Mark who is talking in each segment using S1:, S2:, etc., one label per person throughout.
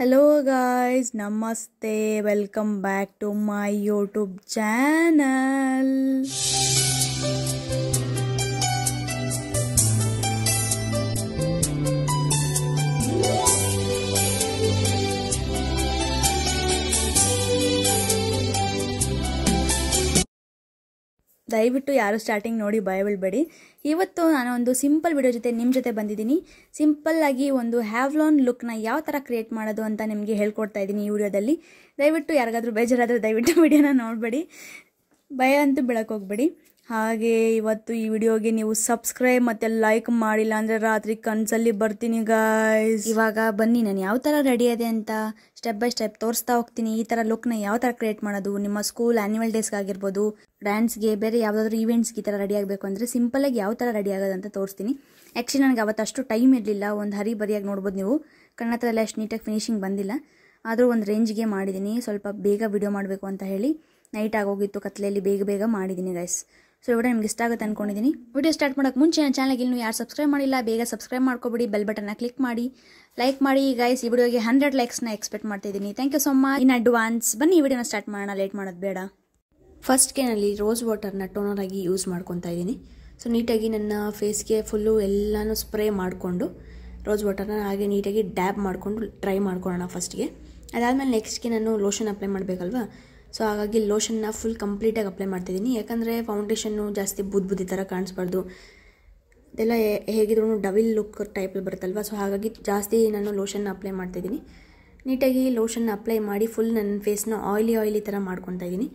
S1: hello guys namaste welcome back to my youtube channel ದಯವಿಟ್ಟು ಯಾರು starting ನೋಡಿ ಭಯ ಇವತ್ತು ನಾನು ಒಂದು ಸಿಂಪಲ್ ವಿಡಿಯೋ ಜೊತೆ ನಿಮ್ಮ ಜೊತೆ ಬಂದಿದ್ದೀನಿ ಸಿಂಪಲ್ಲಾಗಿ ಒಂದು ಹ್ಯಾವ್ಲಾನ್ ಲುಕ್ನ ಯಾವ ಥರ ಕ್ರಿಯೇಟ್ ಮಾಡೋದು ಅಂತ ನಿಮಗೆ ಹೇಳ್ಕೊಡ್ತಾ ಇದ್ದೀನಿ ಈ ವಿಡಿಯೋದಲ್ಲಿ ದಯವಿಟ್ಟು ಯಾರಿಗಾದರೂ ಬೇಜಾರಾದರೆ ದಯವಿಟ್ಟು ವಿಡಿಯೋನ ನೋಡಬೇಡಿ ಭಯ ಅಂತೂ ಬೆಳಕೋಗ್ಬೇಡಿ ಹೋಗ್ಬೇಡಿ ಹಾಗೆ ಇವತ್ತು ಈ ವಿಡಿಯೋಗೆ ನೀವು ಸಬ್ಸ್ಕ್ರೈಬ್ ಮತ್ತು ಲೈಕ್ ಮಾಡಿಲ್ಲ ಅಂದರೆ ರಾತ್ರಿ ಕನ್ಸಲ್ಲಿ ಬರ್ತೀನಿ ಗಾಯ್ಸ್ ಇವಾಗ ಬನ್ನಿ ನಾನು ಯಾವ ಥರ ರೆಡಿ ಇದೆ ಅಂತ ಸ್ಟೆಪ್ ಬೈ ಸ್ಟೆಪ್ ತೋರಿಸ್ತಾ ಹೋಗ್ತೀನಿ ಈ ಥರ ಲುಕ್ನ ಯಾವ ಥರ ಕ್ರಿಯೇಟ್ ಮಾಡೋದು ನಿಮ್ಮ ಸ್ಕೂಲ್ ಆ್ಯನ್ಯುವಲ್ ಡೇಸ್ಗಾಗಿರ್ಬೋದು ಡ್ಯಾನ್ಸ್ಗೆ ಬೇರೆ ಯಾವುದಾದ್ರೂ ಈವೆಂಟ್ಸ್ಗೆ ಈ ಥರ ರೆಡಿ ಆಗಬೇಕು ಅಂದರೆ ಸಿಂಪಲಾಗಿ ಯಾವ ಥರ ರೆಡಿ ಆಗೋದಂತ ಅಂತ ತೋರಿಸ್ತೀನಿ ಆ್ಯಕ್ಚುಲಿ ನನಗೆ ಅವತ್ತಷ್ಟು ಟೈಮ್ ಇರಲಿಲ್ಲ ಒಂದು ಹರಿ ಬರಿಯಾಗಿ ನೋಡ್ಬೋದು ನೀವು ಕಣ್ಣ ಹತ್ರ ಅಷ್ಟು ನೀಟಾಗಿ ಫಿನಿಷಿಂಗ್ ಬಂದಿಲ್ಲ ಆದರೂ ಒಂದು ರೇಂಜ್ಗೆ ಮಾಡಿದ್ದೀನಿ ಸ್ವಲ್ಪ ಬೇಗ ವಿಡಿಯೋ ಮಾಡಬೇಕು ಅಂತ ಹೇಳಿ ನೈಟ್ ಆಗೋಗಿತ್ತು ಕತ್ಲೆಯಲ್ಲಿ ಬೇಗ ಬೇಗ ಮಾಡಿದ್ದೀನಿ ಗೈಸ್ ಸೊ ಇವಾಗ ನಿಮ್ಗೆ ಇಷ್ಟ ಆಗುತ್ತೆ ಅನ್ಕೊಂಡಿದ್ದೀನಿ ವಿಡಿಯೋ ಸ್ಟಾರ್ಟ್ ಮಾಡೋಕ್ಕೆ ಮುಂಚೆ ನನ್ನ ಚಾನಲ್ಗೆ ಇನ್ನೂ ಯಾರು ಸಬ್ಸ್ಕ್ರೈಬ್ ಮಾಡಿಲ್ಲ ಬೇಗ ಸಬ್ಸ್ಕ್ರೈಬ್ ಮಾಡ್ಕೊಬಿಡಿ ಬೆಲ್ ಬಟನ್ನ ಕ್ಲಿಕ್ ಮಾಡಿ ಲೈಕ್ ಮಾಡಿ ಗೈಸ್ ಈ ವಿಡಿಯೋಗೆ ಹಂಡ್ರೆಡ್ ಲೈಕ್ಸ್ನ ಎಕ್ಸ್ಪೆಕ್ಟ್ ಮಾಡ್ತಿದ್ದೀನಿ thank you so much in advance ಬನ್ನಿ ಈ ವಿಡಿಯೋನ ಸ್ಟಾರ್ಟ್ ಮಾಡೋಣ ಲೇಟ್ ಮಾಡೋದು ಬೇಡ ಫಸ್ಟ್ಗೆ ನಾನು ರೋಸ್ ವಾಟರ್ನ ಆಗಿ ಯೂಸ್ ಮಾಡ್ಕೊತಾ ಇದ್ದೀನಿ ಸೊ ನೀಟಾಗಿ ನನ್ನ ಫೇಸ್ಗೆ ಫುಲ್ಲು ಎಲ್ಲನೂ ಸ್ಪ್ರೇ ಮಾಡಿಕೊಂಡು ರೋಸ್ ವಾಟರ್ನ ಹಾಗೆ ನೀಟಾಗಿ ಡ್ಯಾಬ್ ಮಾಡಿಕೊಂಡು ಟ್ರೈ ಮಾಡ್ಕೊಳ್ಳೋಣ ಫಸ್ಟ್ಗೆ ಅದಾದಮೇಲೆ ನೆಕ್ಸ್ಟ್ಗೆ ನಾನು ಲೋಷನ್ ಅಪ್ಲೈ ಮಾಡಬೇಕಲ್ವಾ ಸೊ ಹಾಗಾಗಿ ಲೋಷನ್ನ ಫುಲ್ ಕಂಪ್ಲೀಟಾಗಿ ಅಪ್ಲೈ ಮಾಡ್ತಾ ಮಾಡ್ತಿದ್ದೀನಿ ಯಾಕಂದರೆ ಫೌಂಡೇಶನ್ನು ಜಾಸ್ತಿ ಬುದ್ ಬುದ್ದಿ ಥರ ಕಾಣಿಸ್ಬಾರ್ದು ಇದೆಲ್ಲ ಹೇಗಿದ್ರು ಡವಿಲ್ ಲುಕ್ ಟೈಪಲ್ಲಿ ಬರುತ್ತಲ್ವ ಸೊ ಹಾಗಾಗಿ ಜಾಸ್ತಿ ನಾನು ಲೋಷನ್ನ ಅಪ್ಲೈ ಮಾಡ್ತಾಯಿದ್ದೀನಿ ನೀಟಾಗಿ ಲೋಷನ್ನ ಅಪ್ಲೈ ಮಾಡಿ ಫುಲ್ ನನ್ನ ಫೇಸ್ನ ಆಯಿಲಿ ಆಯಿಲಿ ಥರ ಮಾಡ್ಕೊತಾ ಇದ್ದೀನಿ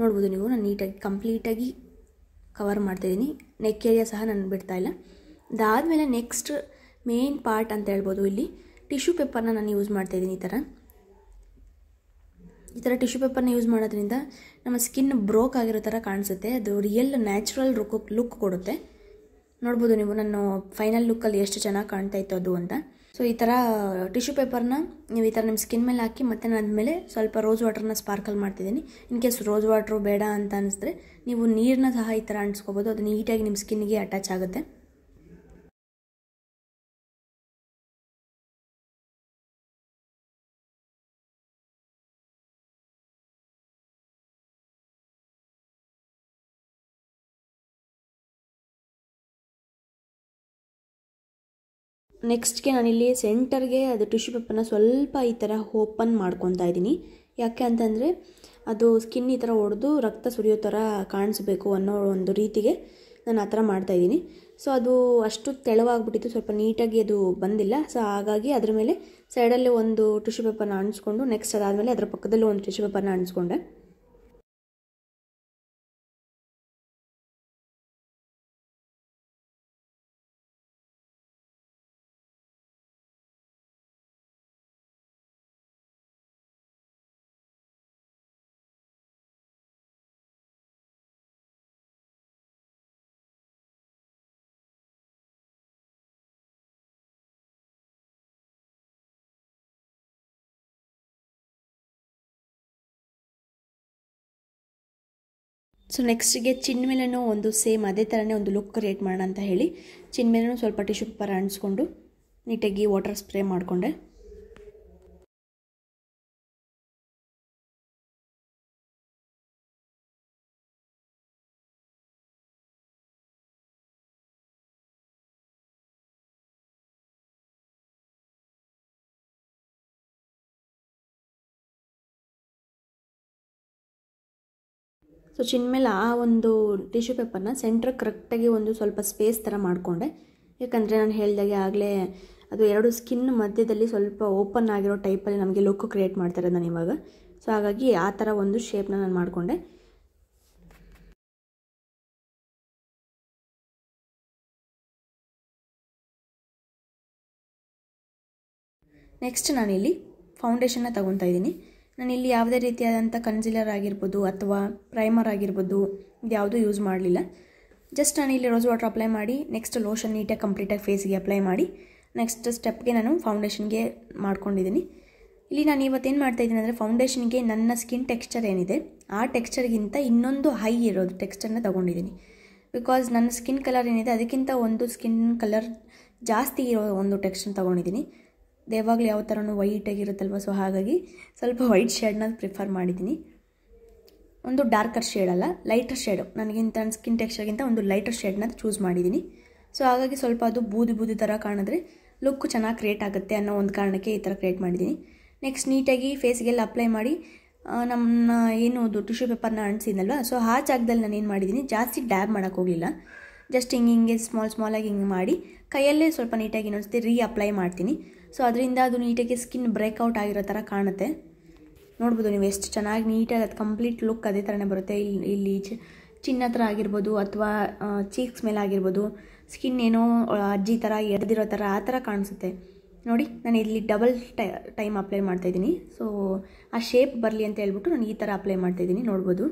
S1: ನೋಡ್ಬೋದು ನೀವು ನಾನು ನೀಟಾಗಿ ಕಂಪ್ಲೀಟಾಗಿ ಕವರ್ ಮಾಡ್ತಾಯಿದ್ದೀನಿ ನೆಕ್ ಏರಿಯಾ ಸಹ ನಾನು ಬಿಡ್ತಾಯಿಲ್ಲ ಅದಾದಮೇಲೆ ನೆಕ್ಸ್ಟ್ ಮೇನ್ ಪಾರ್ಟ್ ಅಂತ ಹೇಳ್ಬೋದು ಇಲ್ಲಿ ಟಿಶ್ಯೂ ಪೇಪರ್ನ ನಾನು ಯೂಸ್ ಮಾಡ್ತಾಯಿದ್ದೀನಿ ಈ ಥರ ಈ ಥರ ಟಿಶ್ಯೂ ಪೇಪರ್ನ ಯೂಸ್ ಮಾಡೋದ್ರಿಂದ ನಮ್ಮ ಸ್ಕಿನ್ ಬ್ರೋಕ್ ಆಗಿರೋ ಥರ ಕಾಣಿಸುತ್ತೆ ಅದು ರಿಯಲ್ ನ್ಯಾಚುರಲ್ ರುಕ್ ಲುಕ್ ಕೊಡುತ್ತೆ ನೋಡ್ಬೋದು ನೀವು ನಾನು ಫೈನಲ್ ಲುಕ್ಕಲ್ಲಿ ಎಷ್ಟು ಚೆನ್ನಾಗಿ ಕಾಣ್ತಾ ಇತ್ತು ಅದು ಅಂತ ಸೊ ಈ ಥರ ಟಿಶ್ಯೂ ಪೇಪರ್ನ ನೀವು ಈ ಥರ ನಿಮ್ಮ ಸ್ಕಿನ್ ಮೇಲೆ ಹಾಕಿ ಮತ್ತೆ ನಾನು ಅದ್ಮೇಲೆ ಸ್ವಲ್ಪ ರೋಸ್ ವಾಟರ್ನ ಸ್ಪಾರ್ಕಲ್ ಮಾಡ್ತಿದ್ದೀನಿ ಇನ್ ಕೇಸ್ ರೋಸ್ ವಾಟ್ರು ಬೇಡ ಅಂತ ಅನ್ನಿಸಿದ್ರೆ ನೀವು ನೀರನ್ನ ಸಹ ಈ ಥರ ಅಂಟಿಸ್ಕೋಬೋದು ಅದು ನೀಟಾಗಿ ನಿಮ್ಮ ಸ್ಕಿನ್ಗೆ ಅಟ್ಯಾಚ್ ಆಗುತ್ತೆ ನೆಕ್ಸ್ಟ್ಗೆ ನಾನಿಲ್ಲಿ ಸೆಂಟರ್ಗೆ ಅದು ಟಿಶ್ಯೂ ಪೇಪರ್ನ ಸ್ವಲ್ಪ ಈ ಥರ ಓಪನ್ ಮಾಡ್ಕೊತಾ ಇದ್ದೀನಿ ಯಾಕೆ ಅಂತಂದರೆ ಅದು ಸ್ಕಿನ್ ಈ ಥರ ಒಡೆದು ರಕ್ತ ಸುರಿಯೋ ಥರ ಕಾಣಿಸ್ಬೇಕು ಅನ್ನೋ ಒಂದು ರೀತಿಗೆ ನಾನು ಆ ಥರ ಮಾಡ್ತಾಯಿದ್ದೀನಿ ಸೊ ಅದು ಅಷ್ಟು ತೆಳವಾಗ್ಬಿಟ್ಟಿತ್ತು ಸ್ವಲ್ಪ ನೀಟಾಗಿ ಅದು ಬಂದಿಲ್ಲ ಸೊ ಹಾಗಾಗಿ ಅದ್ರ ಮೇಲೆ ಸೈಡಲ್ಲೇ ಒಂದು ಟಿಶ್ಯೂ ಪೇಪರ್ನ ಅಣಿಸ್ಕೊಂಡು ನೆಕ್ಸ್ಟ್ ಅದಾದಮೇಲೆ ಅದರ ಪಕ್ಕದಲ್ಲೂ ಒಂದು ಟಿಶ್ಯೂ ಪೇಪರ್ನ ಅಣಿಸ್ಕೊಂಡೆ ಸೊ ನೆಕ್ಸ್ಟಿಗೆ ಚಿನ್ಮೇಲೆನೂ ಒಂದು ಸೇಮ್ ಅದೇ ಥರನೇ ಒಂದು ಲುಕ್ ಕ್ರಿಯೇಟ್ ಮಾಡೋಣ ಅಂತ ಹೇಳಿ ಚಿನ್ಮೇಲೂ ಸ್ವಲ್ಪ ಟಿಶ್ಯೂ ಪೇಪರ್ ಅಂಟಿಸ್ಕೊಂಡು ನೀಟಾಗಿ ವಾಟರ್ ಸ್ಪ್ರೇ ಮಾಡಿಕೊಂಡೆ ಸೊ ಮೇಲೆ ಆ ಒಂದು ಟಿಶ್ಯೂ ಪೇಪರ್ನ ಸೆಂಟ್ರಿಗೆ ಕರೆಕ್ಟಾಗಿ ಒಂದು ಸ್ವಲ್ಪ ಸ್ಪೇಸ್ ಥರ ಮಾಡಿಕೊಂಡೆ ಯಾಕಂದರೆ ನಾನು ಹೇಳಿದಾಗೆ ಆಗಲೇ ಅದು ಎರಡು ಸ್ಕಿನ್ ಮಧ್ಯದಲ್ಲಿ ಸ್ವಲ್ಪ ಓಪನ್ ಆಗಿರೋ ಟೈಪಲ್ಲಿ ನಮಗೆ ಲುಕ್ ಕ್ರಿಯೇಟ್ ಮಾಡ್ತಾರೆ ನಾನು ಇವಾಗ ಸೊ ಹಾಗಾಗಿ ಆ ಥರ ಒಂದು ಶೇಪ್ನ ನಾನು ಮಾಡಿಕೊಂಡೆ
S2: ನೆಕ್ಸ್ಟ್ ನಾನಿಲ್ಲಿ
S1: ಫೌಂಡೇಶನ್ನ ತಗೊತಾ ಇದ್ದೀನಿ ನಾನು ಇಲ್ಲಿ ಯಾವುದೇ ರೀತಿಯಾದಂಥ ಕನ್ಸಿಲರ್ ಆಗಿರ್ಬೋದು ಅಥವಾ ಪ್ರೈಮರ್ ಆಗಿರ್ಬೋದು ಇದು ಯಾವುದೂ ಯೂಸ್ ಮಾಡಲಿಲ್ಲ ಜಸ್ಟ್ ನಾನು ಇಲ್ಲಿ ರೋಸ್ ವಾಟರ್ ಅಪ್ಲೈ ಮಾಡಿ ನೆಕ್ಸ್ಟ್ ಲೋಷನ್ ನೀಟಾಗಿ ಕಂಪ್ಲೀಟಾಗಿ ಫೇಸಿಗೆ ಅಪ್ಲೈ ಮಾಡಿ ನೆಕ್ಸ್ಟ್ ಸ್ಟೆಪ್ಗೆ ನಾನು ಫೌಂಡೇಶನ್ಗೆ ಮಾಡ್ಕೊಂಡಿದ್ದೀನಿ ಇಲ್ಲಿ ನಾನು ಇವತ್ತೇನು ಇದ್ದೀನಿ ಅಂದರೆ ಫೌಂಡೇಶನ್ಗೆ ನನ್ನ ಸ್ಕಿನ್ ಟೆಕ್ಸ್ಚರ್ ಏನಿದೆ ಆ ಟೆಕ್ಸ್ಚರ್ಗಿಂತ ಇನ್ನೊಂದು ಹೈ ಇರೋದು ಟೆಕ್ಸ್ಚರ್ನ ತೊಗೊಂಡಿದ್ದೀನಿ ಬಿಕಾಸ್ ನನ್ನ ಸ್ಕಿನ್ ಕಲರ್ ಏನಿದೆ ಅದಕ್ಕಿಂತ ಒಂದು ಸ್ಕಿನ್ ಕಲರ್ ಜಾಸ್ತಿ ಇರೋ ಒಂದು ಟೆಕ್ಸ್ಚರ್ ತೊಗೊಂಡಿದ್ದೀನಿ ಯಾವಾಗಲೂ ಯಾವ ಥರನೂ ವೈಟಾಗಿರುತ್ತಲ್ವ ಸೊ ಹಾಗಾಗಿ ಸ್ವಲ್ಪ ವೈಟ್ ಶೇಡ್ನ ಪ್ರಿಫರ್ ಮಾಡಿದ್ದೀನಿ ಒಂದು ಡಾರ್ಕರ್ ಶೇಡ್ ಅಲ್ಲ ಲೈಟರ್ ಶೇಡು ನನಗಿಂತ ಸ್ಕಿನ್ ಟೆಕ್ಸ್ಚರ್ಗಿಂತ ಒಂದು ಲೈಟರ್ ಶೇಡ್ನ ಚೂಸ್ ಮಾಡಿದ್ದೀನಿ ಸೊ ಹಾಗಾಗಿ ಸ್ವಲ್ಪ ಅದು ಬೂದಿ ಬೂದಿ ಥರ ಕಾಣಿದ್ರೆ ಲುಕ್ ಚೆನ್ನಾಗಿ ಕ್ರಿಯೇಟ್ ಆಗುತ್ತೆ ಅನ್ನೋ ಒಂದು ಕಾರಣಕ್ಕೆ ಈ ಥರ ಕ್ರಿಯೇಟ್ ಮಾಡಿದ್ದೀನಿ ನೆಕ್ಸ್ಟ್ ನೀಟಾಗಿ ಫೇಸ್ಗೆಲ್ಲ ಅಪ್ಲೈ ಮಾಡಿ ನಮ್ಮ ಏನು ಅದು ಟಿಶ್ಯೂ ಪೇಪರ್ನ ಅಂಟಿಸಿದ್ನಲ್ವ ಸೊ ಆ ಜಾಗದಲ್ಲಿ ನಾನು ಏನು ಮಾಡಿದ್ದೀನಿ ಜಾಸ್ತಿ ಡ್ಯಾಬ್ ಮಾಡೋಕ್ಕೋಗಲಿಲ್ಲ ಜಸ್ಟ್ ಹಿಂಗೆ ಹಿಂಗೆ ಸ್ಮಾಲ್ ಸ್ಮಾಲಾಗಿ ಹಿಂಗೆ ಮಾಡಿ ಕೈಯಲ್ಲೇ ಸ್ವಲ್ಪ ನೀಟಾಗಿ ಇನ್ನೊಂದ್ಸತಿ ರೀ ಅಪ್ಲೈ ಮಾಡ್ತೀನಿ ಸೊ ಅದರಿಂದ ಅದು ನೀಟಾಗಿ ಸ್ಕಿನ್ ಬ್ರೇಕ್ಔಟ್ ಆಗಿರೋ ಥರ ಕಾಣುತ್ತೆ ನೋಡ್ಬೋದು ನೀವು ಎಷ್ಟು ಚೆನ್ನಾಗಿ ನೀಟಾಗಿ ಅದು ಕಂಪ್ಲೀಟ್ ಲುಕ್ ಅದೇ ಥರನೇ ಬರುತ್ತೆ ಇಲ್ಲಿ ಇಲ್ಲಿ ಚಿನ್ನ ಥರ ಆಗಿರ್ಬೋದು ಅಥವಾ ಚೀಕ್ಸ್ ಮೇಲೆ ಆಗಿರ್ಬೋದು ಸ್ಕಿನ್ ಏನೋ ಅಜ್ಜಿ ಥರ ಎಡ್ದಿರೋ ಥರ ಆ ಥರ ಕಾಣಿಸುತ್ತೆ ನೋಡಿ ನಾನು ಇಲ್ಲಿ ಡಬಲ್ ಟೈ ಟೈಮ್ ಅಪ್ಲೈ ಮಾಡ್ತಾಯಿದ್ದೀನಿ ಸೊ ಆ ಶೇಪ್ ಬರಲಿ ಅಂತ ಹೇಳ್ಬಿಟ್ಟು ನಾನು ಈ ಥರ ಅಪ್ಲೈ ಮಾಡ್ತಾಯಿದ್ದೀನಿ ನೋಡ್ಬೋದು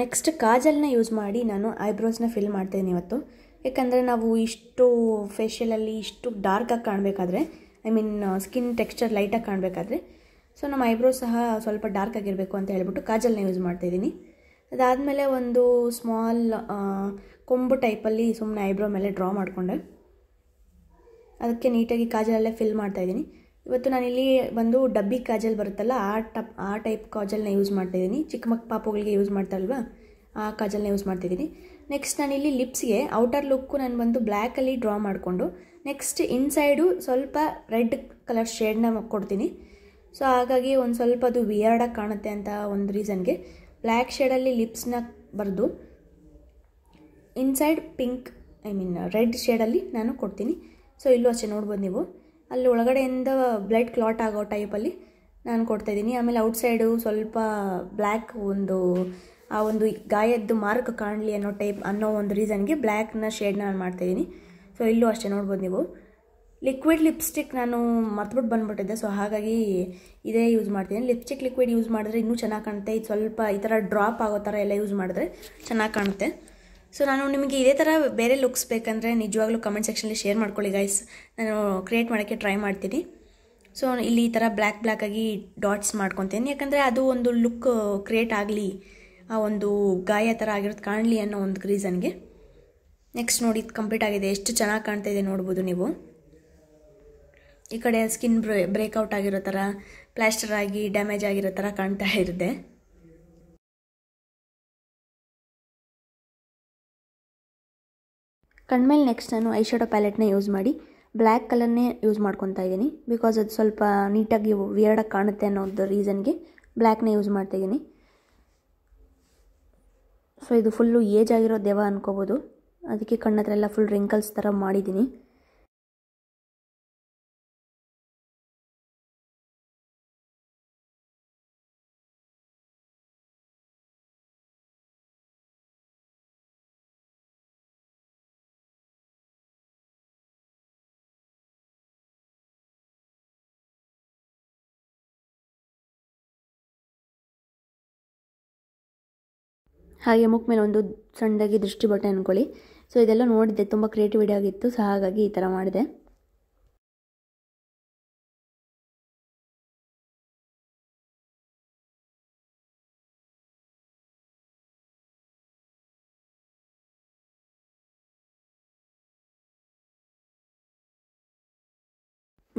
S1: ನೆಕ್ಸ್ಟ್ ಕಾಜಲ್ನ ಯೂಸ್ ಮಾಡಿ ನಾನು ಐಬ್ರೋಸ್ನ ಫಿಲ್ ಮಾಡ್ತೇನೆ ಇವತ್ತು ಯಾಕಂದರೆ ನಾವು ಇಷ್ಟು ಫೇಶಿಯಲಲ್ಲಿ ಇಷ್ಟು ಡಾರ್ಕಾಗಿ ಕಾಣಬೇಕಾದ್ರೆ ಐ ಮೀನ್ ಸ್ಕಿನ್ ಟೆಕ್ಸ್ಚರ್ ಲೈಟಾಗಿ ಕಾಣಬೇಕಾದ್ರೆ ಸೊ ನಮ್ಮ ಐಬ್ರೋ ಸಹ ಸ್ವಲ್ಪ ಡಾರ್ಕ್ ಆಗಿರಬೇಕು ಅಂತ ಹೇಳ್ಬಿಟ್ಟು ಕಾಜಲ್ನ ಯೂಸ್ ಮಾಡ್ತಾಯಿದ್ದೀನಿ ಅದಾದಮೇಲೆ ಒಂದು ಸ್ಮಾಲ್ ಕೊಂಬು ಟೈಪಲ್ಲಿ ಸುಮ್ಮನೆ ಐಬ್ರೋ ಮೇಲೆ ಡ್ರಾ ಮಾಡಿಕೊಂಡೆ ಅದಕ್ಕೆ ನೀಟಾಗಿ ಕಾಜಲಲ್ಲೇ ಫಿಲ್ ಮಾಡ್ತಾಯಿದ್ದೀನಿ ಇವತ್ತು ನಾನಿಲ್ಲಿ ಒಂದು ಡಬ್ಬಿ ಕಾಜಲ್ ಬರುತ್ತಲ್ಲ ಆ ಟಪ್ ಆ ಟೈಪ್ ಕಾಜಲ್ನ ಯೂಸ್ ಮಾಡ್ತಾಯಿದ್ದೀನಿ ಚಿಕ್ಕ ಮಕ್ಕ ಪಾಪುಗಳಿಗೆ ಯೂಸ್ ಮಾಡ್ತಾರಲ್ವ ಆ ಕಾಜಲ್ನ ಯೂಸ್ ಮಾಡ್ತಿದ್ದೀನಿ ನೆಕ್ಸ್ಟ್ ನಾನಿಲ್ಲಿ ಲಿಪ್ಸ್ಗೆ ಔಟರ್ ಲುಕ್ಕು ನಾನು ಬಂದು ಬ್ಲ್ಯಾಕಲ್ಲಿ ಡ್ರಾ ಮಾಡಿಕೊಂಡು ನೆಕ್ಸ್ಟ್ ಇನ್ಸೈಡು ಸ್ವಲ್ಪ ರೆಡ್ ಕಲರ್ ಶೇಡ್ನ ಕೊಡ್ತೀನಿ ಸೊ ಹಾಗಾಗಿ ಒಂದು ಸ್ವಲ್ಪ ಅದು ವಿಯರ್ಡಾಗಿ ಕಾಣುತ್ತೆ ಅಂತ ಒಂದು ರೀಸನ್ಗೆ ಬ್ಲ್ಯಾಕ್ ಶೇಡಲ್ಲಿ ಲಿಪ್ಸ್ನ ಬರೆದು inside pink I mean red ಶೇಡಲ್ಲಿ ನಾನು ಕೊಡ್ತೀನಿ ಸೊ ಇಲ್ಲೂ ಅಷ್ಟೇ ನೋಡ್ಬೋದು ನೀವು ಅಲ್ಲಿ ಒಳಗಡೆಯಿಂದ ಬ್ಲಡ್ ಕ್ಲಾಟ್ ಆಗೋ ಟೈಪಲ್ಲಿ ನಾನು ಕೊಡ್ತಾಯಿದ್ದೀನಿ ಆಮೇಲೆ ಔಟ್ಸೈಡು ಸ್ವಲ್ಪ ಬ್ಲ್ಯಾಕ್ ಒಂದು ಆ ಒಂದು ಗಾಯದ್ದು ಮಾರ್ಕ್ ಕಾಣಲಿ ಅನ್ನೋ ಟೈಪ್ ಅನ್ನೋ ಒಂದು ರೀಸನ್ಗೆ ಬ್ಲ್ಯಾಕ್ನ ಶೇಡ್ನ ನಾನು ಮಾಡ್ತಾಯಿದ್ದೀನಿ ಸೊ ಇಲ್ಲೂ ಅಷ್ಟೇ ನೋಡ್ಬೋದು ನೀವು ಲಿಕ್ವಿಡ್ ಲಿಪ್ಸ್ಟಿಕ್ ನಾನು ಮರ್ತುಬಿಟ್ಟು ಬಂದ್ಬಿಟ್ಟಿದ್ದೆ ಸೊ ಹಾಗಾಗಿ ಇದೇ ಯೂಸ್ ಮಾಡ್ತೀನಿ ಲಿಪ್ಸ್ಟಿಕ್ ಲಿಕ್ವಿಡ್ ಯೂಸ್ ಮಾಡಿದ್ರೆ ಇನ್ನೂ ಚೆನ್ನಾಗಿ ಕಾಣುತ್ತೆ ಇದು ಸ್ವಲ್ಪ ಈ ಥರ ಡ್ರಾಪ್ ಆಗೋ ಥರ ಎಲ್ಲ ಯೂಸ್ ಮಾಡಿದ್ರೆ ಚೆನ್ನಾಗಿ ಕಾಣುತ್ತೆ ಸೊ ನಾನು ನಿಮಗೆ ಇದೇ ಥರ ಬೇರೆ ಲುಕ್ಸ್ ಬೇಕಂದರೆ ನಿಜವಾಗ್ಲೂ ಕಮೆಂಟ್ ಸೆಕ್ಷನಲ್ಲಿ ಶೇರ್ ಮಾಡ್ಕೊಳ್ಳಿ ಗೈಸ್ ನಾನು ಕ್ರಿಯೇಟ್ ಮಾಡೋಕ್ಕೆ ಟ್ರೈ ಮಾಡ್ತೀನಿ ಸೊ ಇಲ್ಲಿ ಈ ಥರ ಬ್ಲ್ಯಾಕ್ ಬ್ಲ್ಯಾಕಾಗಿ ಡಾಟ್ಸ್ ಮಾಡ್ಕೊತೀನಿ ಯಾಕಂದರೆ ಅದು ಒಂದು ಲುಕ್ ಕ್ರಿಯೇಟ್ ಆಗಲಿ ಆ ಒಂದು ಗಾಯ ಥರ ಆಗಿರೋದು ಕಾಣಲಿ ಅನ್ನೋ ಒಂದು ರೀಸನ್ಗೆ ನೆಕ್ಸ್ಟ್ ನೋಡಿ ಇದು ಕಂಪ್ಲೀಟ್ ಆಗಿದೆ ಎಷ್ಟು ಚೆನ್ನಾಗಿ ಕಾಣ್ತಾ ಇದೆ ನೋಡ್ಬೋದು ನೀವು ಈ ಕಡೆ ಸ್ಕಿನ್ ಬ್ರೇ ಬ್ರೇಕ್ಔಟ್ ಆಗಿರೋ ಥರ ಪ್ಲ್ಯಾಸ್ಟರ್ ಆಗಿ ಡ್ಯಾಮೇಜ್ ಆಗಿರೋ ಥರ ಕಾಣ್ತಾ ಇರುತ್ತೆ ಕಣ್ಮೇಲೆ ನೆಕ್ಸ್ಟ್ ನಾನು ಐ ಶಾಡೋ ಪ್ಯಾಲೆಟ್ನ ಯೂಸ್ ಮಾಡಿ ಬ್ಲ್ಯಾಕ್ ಕಲರ್ನೇ ಯೂಸ್ ಮಾಡ್ಕೊತಾ ಇದ್ದೀನಿ ಬಿಕಾಸ್ ಅದು ಸ್ವಲ್ಪ ನೀಟಾಗಿ ವಿಯರ್ಡಾಗಿ ಕಾಣುತ್ತೆ ಅನ್ನೋದು ರೀಸನ್ಗೆ ಬ್ಲ್ಯಾಕ್ನೇ ಯೂಸ್ ಮಾಡ್ತಾ ಇದ್ದೀನಿ ಸೊ ಇದು ಫುಲ್ಲು ಏಜ್ ಆಗಿರೋ ದೇವ ಅನ್ಕೋಬೋದು ಅದಕ್ಕೆ ಕಣ್ಣತ್ರ ಎಲ್ಲ ಫುಲ್ ರಿಂಕಲ್ಸ್ ಥರ ಮಾಡಿದ್ದೀನಿ
S2: ಹಾಗೆ ಮುಖ ಮೇಲೆ ಒಂದು ಸಣ್ಣದಾಗಿ ದೃಷ್ಟಿ ಬಟ್ಟೆ ಅಂದ್ಕೊಳ್ಳಿ ಸೊ ಇದೆಲ್ಲ ನೋಡಿದ್ದೆ ತುಂಬ ಕ್ರಿಯೇಟಿವಿಟಿ ಆಗಿತ್ತು ಸೊ ಹಾಗಾಗಿ ಈ ಥರ ಮಾಡಿದೆ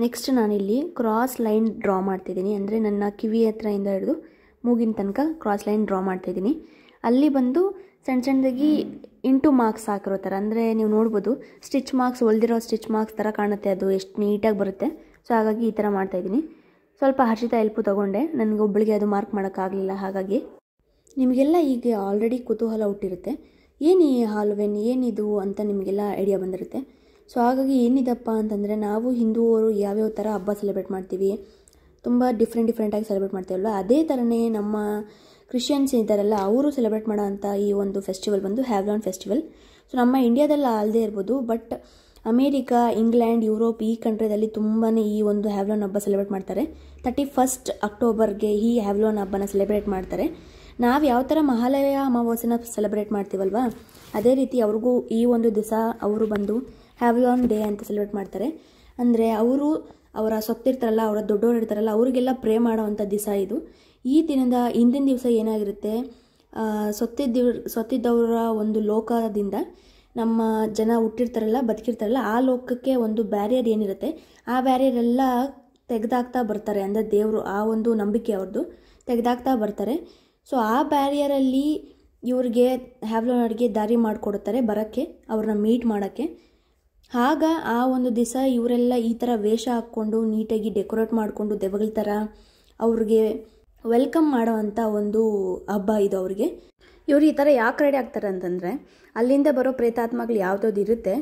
S1: ನೆಕ್ಸ್ಟ್ ನಾನಿಲ್ಲಿ ಕ್ರಾಸ್ ಲೈನ್ ಡ್ರಾ ಮಾಡ್ತಿದ್ದೀನಿ ಅಂದರೆ ನನ್ನ ಕಿವಿ ಹತ್ರ ಇಂದ ಹಿಡಿದು ಮೂಗಿನ ತನಕ ಕ್ರಾಸ್ ಲೈನ್ ಡ್ರಾ ಮಾಡ್ತಿದ್ದೀನಿ ಅಲ್ಲಿ ಬಂದು ಸಣ್ಣ ಸಣ್ಣದಾಗಿ ಇಂಟು ಮಾರ್ಕ್ಸ್ ಹಾಕಿರೋ ಥರ ಅಂದರೆ ನೀವು ನೋಡ್ಬೋದು ಸ್ಟಿಚ್ ಮಾರ್ಕ್ಸ್ ಹೊಲ್ದಿರೋ ಸ್ಟಿಚ್ ಮಾರ್ಕ್ಸ್ ಥರ ಕಾಣುತ್ತೆ ಅದು ಎಷ್ಟು ನೀಟಾಗಿ ಬರುತ್ತೆ ಸೊ ಹಾಗಾಗಿ ಈ ಥರ ಮಾಡ್ತಾಯಿದ್ದೀನಿ ಸ್ವಲ್ಪ ಹರ್ಷಿತ ಎಲ್ಪು ತೊಗೊಂಡೆ ನನಗೆ ಒಬ್ಬಳಿಗೆ ಅದು ಮಾರ್ಕ್ ಮಾಡೋಕ್ಕಾಗಲಿಲ್ಲ ಹಾಗಾಗಿ ನಿಮಗೆಲ್ಲ ಈಗ ಆಲ್ರೆಡಿ ಕುತೂಹಲ ಹುಟ್ಟಿರುತ್ತೆ ಏನು ಈ ಹಾಲ್ವೆನ್ ಏನಿದು ಅಂತ ನಿಮಗೆಲ್ಲ ಐಡಿಯಾ ಬಂದಿರುತ್ತೆ ಸೊ ಹಾಗಾಗಿ ಏನಿದಪ್ಪ ಅಂತಂದರೆ ನಾವು ಹಿಂದೂವರು ಯಾವ್ಯಾವ ಥರ ಹಬ್ಬ ಸೆಲೆಬ್ರೇಟ್ ಮಾಡ್ತೀವಿ ತುಂಬ ಡಿಫ್ರೆಂಟ್ ಡಿಫ್ರೆಂಟಾಗಿ ಸೆಲೆಬ್ರೇಟ್ ಮಾಡ್ತೀವಲ್ಲ ಅದೇ ಥರನೇ ನಮ್ಮ ಕ್ರಿಶ್ಚಿಯನ್ಸ್ ಇದ್ದಾರಲ್ಲ ಅವರು ಸೆಲೆಬ್ರೇಟ್ ಮಾಡೋವಂಥ ಈ ಒಂದು ಫೆಸ್ಟಿವಲ್ ಬಂದು ಹ್ಯಾವ್ಲಾನ್ ಫೆಸ್ಟಿವಲ್ ಸೊ ನಮ್ಮ ಇಂಡಿಯಾದಲ್ಲಿ ಅಲ್ಲದೆ ಇರ್ಬೋದು ಬಟ್ ಅಮೇರಿಕಾ ಇಂಗ್ಲೆಂಡ್ ಯುರೋಪ್ ಈ ಕಂಟ್ರಿದಲ್ಲಿ ತುಂಬಾ ಈ ಒಂದು ಹ್ಯಾವ್ಲೋನ್ ಹಬ್ಬ ಸೆಲೆಬ್ರೇಟ್ ಮಾಡ್ತಾರೆ ತರ್ಟಿ ಫಸ್ಟ್ ಅಕ್ಟೋಬರ್ಗೆ ಈ ಹ್ಯಾವ್ಲೋನ್ ಹಬ್ಬನ ಸೆಲೆಬ್ರೇಟ್ ಮಾಡ್ತಾರೆ ನಾವು ಯಾವ ಥರ ಮಹಾಲಯ ಅಮಾವಾಸ್ಯನ ಸೆಲೆಬ್ರೇಟ್ ಮಾಡ್ತೀವಲ್ವಾ ಅದೇ ರೀತಿ ಅವ್ರಿಗೂ ಈ ಒಂದು ದಿವಸ ಅವರು ಬಂದು ಹ್ಯಾವ್ಲಾನ್ ಡೇ ಅಂತ ಸೆಲೆಬ್ರೇಟ್ ಮಾಡ್ತಾರೆ ಅಂದರೆ ಅವರು ಅವರ ಸೊತ್ತಿರ್ತಾರಲ್ಲ ಅವರ ದೊಡ್ಡವರು ಇರ್ತಾರಲ್ಲ ಅವರಿಗೆಲ್ಲ ಪ್ರೇ ಮಾಡೋವಂಥ ದಿವಸ ಇದು ಈ ದಿನದ ಹಿಂದಿನ ದಿವಸ ಏನಾಗಿರುತ್ತೆ ಸತ್ತಿದ್ದ ಸೊತ್ತಿದ್ದವರ ಒಂದು ಲೋಕದಿಂದ ನಮ್ಮ ಜನ ಹುಟ್ಟಿರ್ತಾರಲ್ಲ ಬದುಕಿರ್ತಾರಲ್ಲ ಆ ಲೋಕಕ್ಕೆ ಒಂದು ಬ್ಯಾರಿಯರ್ ಏನಿರುತ್ತೆ ಆ ಬ್ಯಾರಿಯರ್ ಎಲ್ಲ ತೆಗೆದಾಕ್ತಾ ಬರ್ತಾರೆ ಅಂದರೆ ದೇವರು ಆ ಒಂದು ನಂಬಿಕೆ ಅವ್ರದ್ದು ತೆಗೆದಾಕ್ತಾ ಬರ್ತಾರೆ ಸೊ ಆ ಬ್ಯಾರಿಯರಲ್ಲಿ ಇವ್ರಿಗೆ ಅಡುಗೆ ದಾರಿ ಮಾಡಿಕೊಡ್ತಾರೆ ಬರೋಕ್ಕೆ ಅವ್ರನ್ನ ಮೀಟ್ ಮಾಡೋಕ್ಕೆ ಆಗ ಆ ಒಂದು ದಿವಸ ಇವರೆಲ್ಲ ಈ ಥರ ವೇಷ ಹಾಕ್ಕೊಂಡು ನೀಟಾಗಿ ಡೆಕೋರೇಟ್ ಮಾಡಿಕೊಂಡು ದೆವ್ವಗಳ ಥರ ಅವ್ರಿಗೆ ವೆಲ್ಕಮ್ ಮಾಡೋವಂಥ ಒಂದು ಹಬ್ಬ ಇದು ಅವರಿಗೆ ಇವರು ಈ ಥರ ಯಾಕೆ ರೆಡಿ ಆಗ್ತಾರೆ ಅಂತಂದರೆ ಅಲ್ಲಿಂದ ಬರೋ ಪ್ರೇತಾತ್ಮಗಳು ಯಾವುದಾದ್ರು ಇರುತ್ತೆ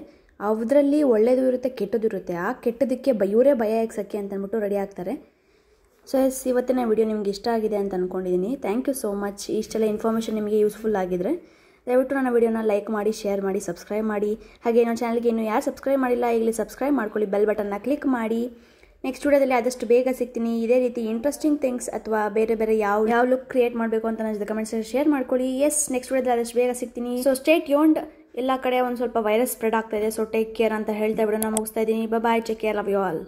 S1: ಅದರಲ್ಲಿ ಒಳ್ಳೆಯದು ಇರುತ್ತೆ ಕೆಟ್ಟದ್ದು ಇರುತ್ತೆ ಆ ಕೆಟ್ಟದಕ್ಕೆ ಇವರೇ ಭಯ ಎಗ್ಸೋಕ್ಕೆ ಅಂತ ರೆಡಿ ಆಗ್ತಾರೆ ಸೊ ಎಸ್ ಇವತ್ತಿನ ವಿಡಿಯೋ ನಿಮ್ಗೆ ಇಷ್ಟ ಆಗಿದೆ ಅಂತ ಅಂದ್ಕೊಂಡಿದ್ದೀನಿ ಥ್ಯಾಂಕ್ ಯು ಸೋ ಮಚ್ ಇಷ್ಟೆಲ್ಲ ಇನ್ಫಾರ್ಮೇಷನ್ ನಿಮಗೆ ಯೂಸ್ಫುಲ್ ಆಗಿದ್ರೆ ದಯವಿಟ್ಟು ನನ್ನ ವಿಡಿಯೋನ ಲೈಕ್ ಮಾಡಿ ಶೇರ್ ಮಾಡಿ ಸಬ್ಸ್ಕ್ರೈಬ್ ಮಾಡಿ ಹಾಗೆ ನನ್ನ ಚಾನಲ್ಗೆ ಇನ್ನೂ ಯಾರು ಸಬ್ಸ್ಕ್ರೈಬ್ ಮಾಡಿಲ್ಲ ಈಗಲೇ ಸಬ್ಸ್ಕ್ರೈಬ್ ಮಾಡ್ಕೊಳ್ಳಿ ಬೆಲ್ ಬಟನ್ನ ಕ್ಲಿಕ್ ಮಾಡಿ ನೆಕ್ಸ್ಟ್ ವೀಡಿಯೋದಲ್ಲಿ ಆದಷ್ಟು ಬೇಗ ಸಿಗ್ತೀನಿ ಇದೇ ರೀತಿ ಇಂಟ್ರೆಸ್ಟಿಂಗ್ ಥಿಂಗ್ಸ್ ಅಥವಾ ಬೇರೆ ಬೇರೆ ಯಾವ ಯಾವ ಲುಕ್ ಕ್ರಿಯೇಟ್ ಮಾಡಬೇಕು ಅಂತ ನನಗೆ ಕಮೆಂಟ್ಸ್ ಶೇರ್ ಮಾಡ್ಕೊಳ್ಳಿ ಎಸ್ ನೆಕ್ಸ್ಟ್ ವೀಡಿಯೋದಲ್ಲಿ ಆದಷ್ಟು ಬೇಗ ಸಿಗ್ತೀನಿ ಸೊ ಸ್ಟೇಟ್ ಯೋಂಡ್ ಎಲ್ಲ ಕಡೆ ಒಂದು ಸ್ವಲ್ಪ ವೈರಸ್ ಸ್ಪ್ರೆಡ್ ಆಗ್ತಾ ಇದೆ ಸೊ ಟೇಕ್ ಕೇರ್ ಅಂತ ಹೇಳ್ತಾ ಬಿಡೋಣ ಮುಗಿಸ್ತಾ ಇದ್ದೀನಿ bye care love you all